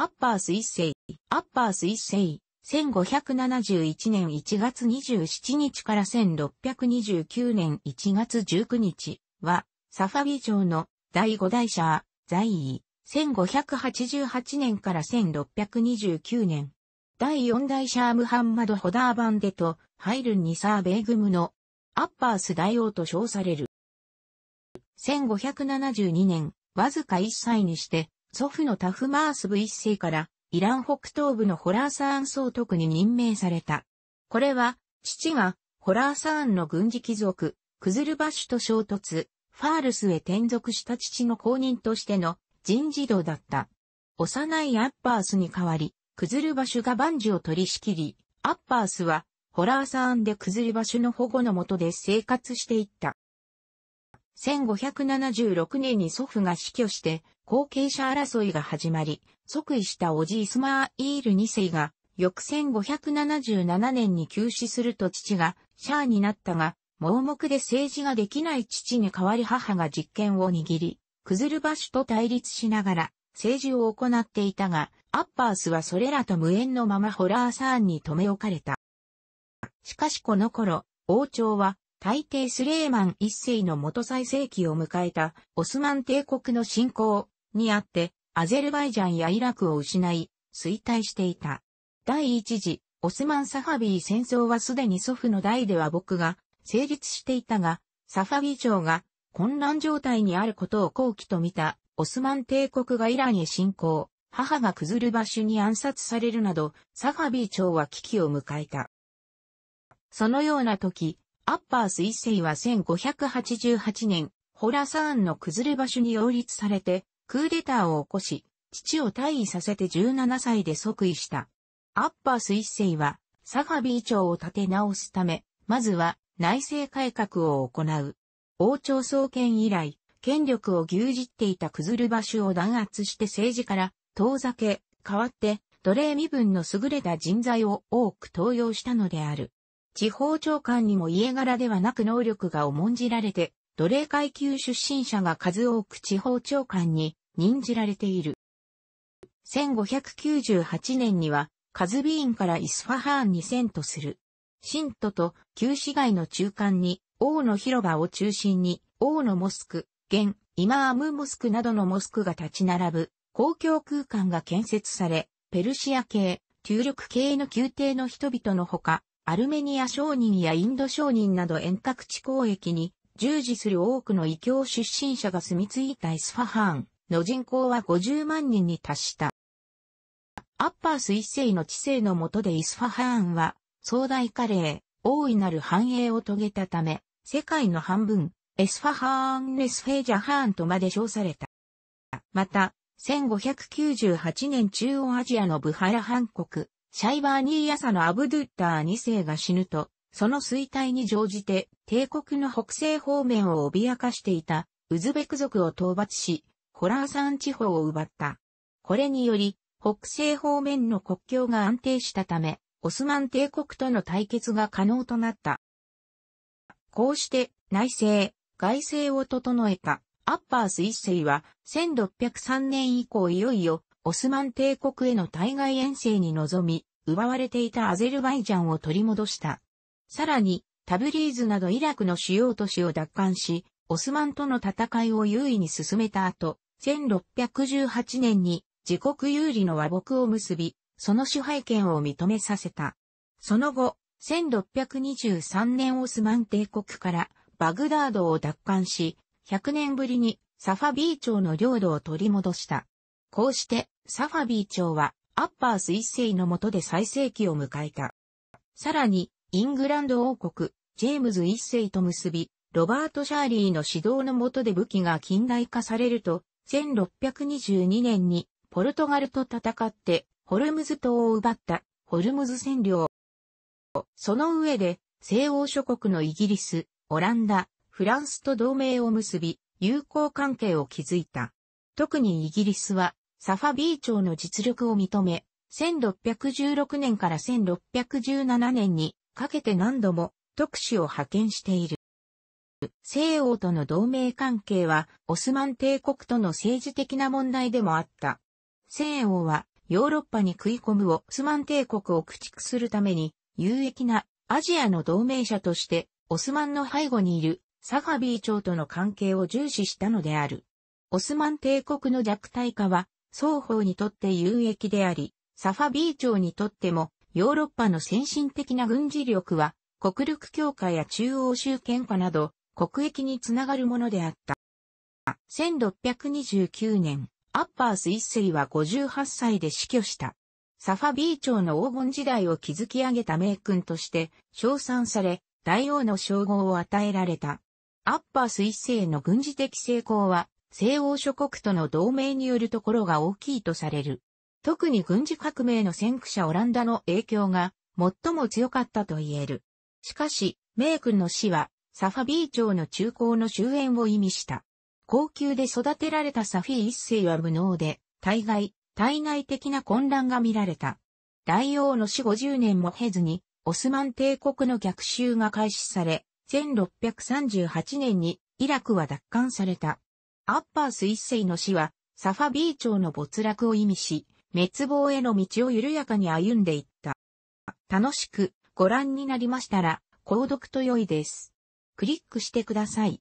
アッパース一世、アッパース一世、1571年1月27日から1629年1月19日は、サファビ城の第五代者、在位、1588年から1629年。第四代シャームハンマド・ホダーバンデと、ハイルン・ニサー・ベーグムの、アッパース大王と称される。1572年、わずか1歳にして、祖父のタフマース部一世から、イラン北東部のホラーサーン総督に任命された。これは、父が、ホラーサーンの軍事貴族、クズルバッシュと衝突、ファールスへ転属した父の後任としての人事道だった。幼いアッパースに代わり、クズルバシュが万事を取り仕切り、アッパースは、ホラーサーンでクズルバシュの保護のもとで生活していった。1576年に祖父が死去して、後継者争いが始まり、即位したおじいスマーイール2世が、翌1577年に急死すると父がシャーになったが、盲目で政治ができない父に代わり母が実権を握り、クズルバシュと対立しながら政治を行っていたが、アッパースはそれらと無縁のままホラーサーンに留め置かれた。しかしこの頃、王朝は大帝スレーマン一世の元最盛期を迎えたオスマン帝国の侵攻にあってアゼルバイジャンやイラクを失い衰退していた。第一次オスマン・サファビー戦争はすでに祖父の代では僕が成立していたが、サファビー朝が混乱状態にあることを後期と見たオスマン帝国がイランへ侵攻、母がクズルバシュに暗殺されるなど、サファビー朝は危機を迎えた。そのような時、アッパース一世は1588年、ホラサーンの崩れ場所に擁立されて、クーデターを起こし、父を退位させて17歳で即位した。アッパース一世は、サハビー朝を立て直すため、まずは内政改革を行う。王朝創建以来、権力を牛耳っていたクズルバシュを弾圧して政治から遠ざけ、代わって奴隷身分の優れた人材を多く登用したのである。地方長官にも家柄ではなく能力が重んじられて、奴隷階級出身者が数多く地方長官に任じられている。1598年には、カズビーンからイスファハーンに遷都する。新都と旧市街の中間に、王の広場を中心に、王のモスク、現、イマームモスクなどのモスクが立ち並ぶ、公共空間が建設され、ペルシア系、旧力系の宮廷の人々のほか、アルメニア商人やインド商人など遠隔地交易に従事する多くの異教出身者が住み着いたイスファハーンの人口は50万人に達した。アッパース一世の知性のもとでイスファハーンは壮大華麗、大いなる繁栄を遂げたため、世界の半分、エスファハーン・ネスフェージャハーンとまで称された。また、1598年中央アジアのブハラハン国、シャイバーニーヤサのアブドゥッター2世が死ぬと、その衰退に乗じて帝国の北西方面を脅かしていたウズベク族を討伐し、ホラーサン地方を奪った。これにより、北西方面の国境が安定したため、オスマン帝国との対決が可能となった。こうして内政、外政を整えたアッパース一世は1603年以降いよいよオスマン帝国への対外遠征に臨み、奪われていたアゼルバイジャンを取り戻した。さらに、タブリーズなどイラクの主要都市を奪還し、オスマンとの戦いを優位に進めた後、1618年に自国有利の和睦を結び、その支配権を認めさせた。その後、1623年オスマン帝国からバグダードを奪還し、100年ぶりにサファビー朝の領土を取り戻した。こうしてサファビー朝はアッパース一世の下で最盛期を迎えた。さらに、イングランド王国、ジェームズ一世と結び、ロバート・シャーリーの指導の下で武器が近代化されると、1622年にポルトガルと戦って、ホルムズ島を奪ったホルムズ占領。その上で、西欧諸国のイギリス、オランダ、フランスと同盟を結び、友好関係を築いた。特にイギリスは、サファビー朝の実力を認め、1616年から1617年にかけて何度も特使を派遣している。西欧との同盟関係はオスマン帝国との政治的な問題でもあった。西欧はヨーロッパに食い込むオスマン帝国を駆逐するために有益なアジアの同盟者としてオスマンの背後にいるサファビー朝との関係を重視したのである。オスマン帝国の弱体化は双方にとって有益であり、サファビー朝にとっても、ヨーロッパの先進的な軍事力は、国力強化や中央集権化など、国益につながるものであった。1629年、アッパース一世は58歳で死去した。サファビー朝の黄金時代を築き上げた名君として称賛され、大王の称号を与えられた。アッパース一世の軍事的成功は、西欧諸国との同盟によるところが大きいとされる。特に軍事革命の先駆者オランダの影響が最も強かったと言える。しかし、メイ君の死はサファビー朝の中高の終焉を意味した。高級で育てられたサフィー一世は無能で、対外、対内的な混乱が見られた。大王の死50年も経ずに、オスマン帝国の逆襲が開始され、1638年にイラクは奪還された。アッパース一世の死は、サファビー朝の没落を意味し、滅亡への道を緩やかに歩んでいった。楽しくご覧になりましたら、購読と良いです。クリックしてください。